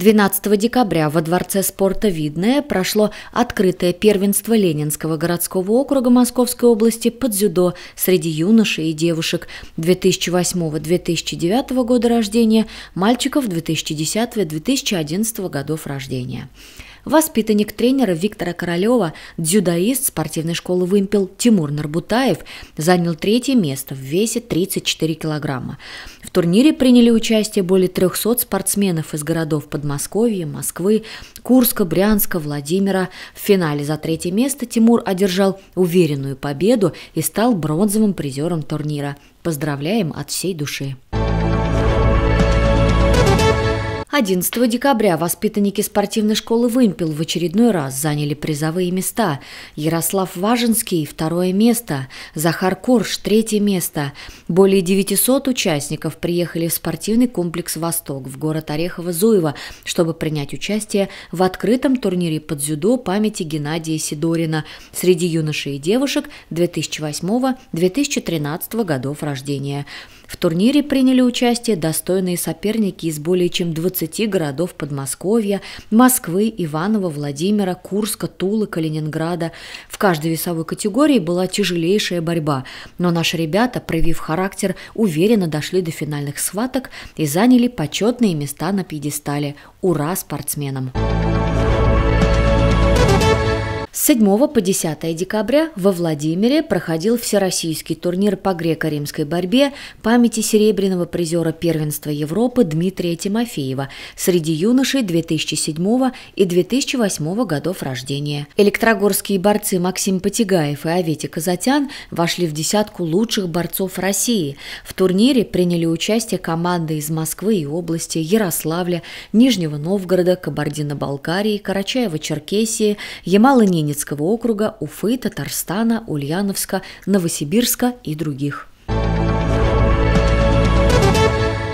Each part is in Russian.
12 декабря во Дворце спорта «Видное» прошло открытое первенство Ленинского городского округа Московской области по дзюдо среди юношей и девушек 2008-2009 года рождения, мальчиков 2010-2011 годов рождения. Воспитанник тренера Виктора Королева, дзюдоист спортивной школы «Вымпел» Тимур Нарбутаев занял третье место в весе 34 килограмма. В турнире приняли участие более 300 спортсменов из городов Подмосковья, Москвы, Курска, Брянска, Владимира. В финале за третье место Тимур одержал уверенную победу и стал бронзовым призером турнира. Поздравляем от всей души! 11 декабря воспитанники спортивной школы «Вымпел» в очередной раз заняли призовые места. Ярослав Важенский – второе место, Захар Корж – третье место. Более 900 участников приехали в спортивный комплекс «Восток» в город Орехово-Зуево, чтобы принять участие в открытом турнире под дзюдо памяти Геннадия Сидорина среди юношей и девушек 2008-2013 годов рождения. В турнире приняли участие достойные соперники из более чем 20 городов Подмосковья, Москвы, Иванова, Владимира, Курска, Тулы, Калининграда. В каждой весовой категории была тяжелейшая борьба, но наши ребята, проявив характер, уверенно дошли до финальных схваток и заняли почетные места на пьедестале. Ура спортсменам! Thank you 7 по 10 декабря во Владимире проходил всероссийский турнир по греко-римской борьбе памяти серебряного призера первенства Европы Дмитрия Тимофеева среди юношей 2007 и 2008 годов рождения. Электрогорские борцы Максим Потягаев и Авети Казатян вошли в десятку лучших борцов России. В турнире приняли участие команды из Москвы и области, Ярославля, Нижнего Новгорода, Кабардино-Балкарии, Карачаева-Черкесии, Ямала-Ненецкого, Каменецкого округа, Уфы, Татарстана, Ульяновска, Новосибирска и других.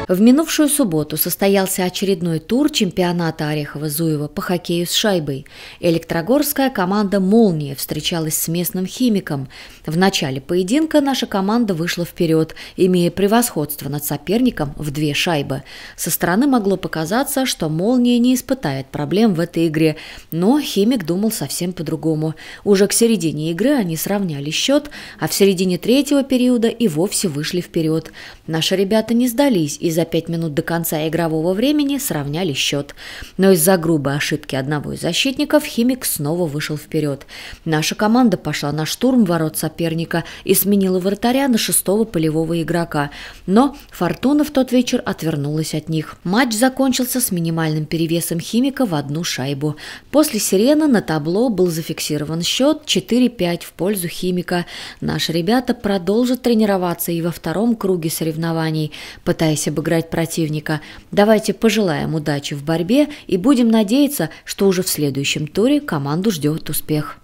В минувшую субботу состоялся очередной тур чемпионата Орехова-Зуева по хоккею с шайбой. Электрогорская команда «Молния» встречалась с местным химиком. В начале поединка наша команда вышла вперед, имея превосходство над соперником в две шайбы. Со стороны могло показаться, что «Молния» не испытает проблем в этой игре, но химик думал совсем по-другому. Уже к середине игры они сравняли счет, а в середине третьего периода и вовсе вышли вперед. Наши ребята не сдались и за пять минут до конца игрового времени сравняли счет. Но из-за грубой ошибки одного из защитников «Химик» снова вышел вперед. Наша команда пошла на штурм ворот соперника и сменила вратаря на шестого полевого игрока. Но «Фортуна» в тот вечер отвернулась от них. Матч закончился с минимальным перевесом «Химика» в одну шайбу. После сирены на табло был зафиксирован счет 4-5 в пользу «Химика». Наши ребята продолжат тренироваться и во втором круге соревнований, пытаясь обыграть обыграть противника. Давайте пожелаем удачи в борьбе и будем надеяться, что уже в следующем туре команду ждет успех.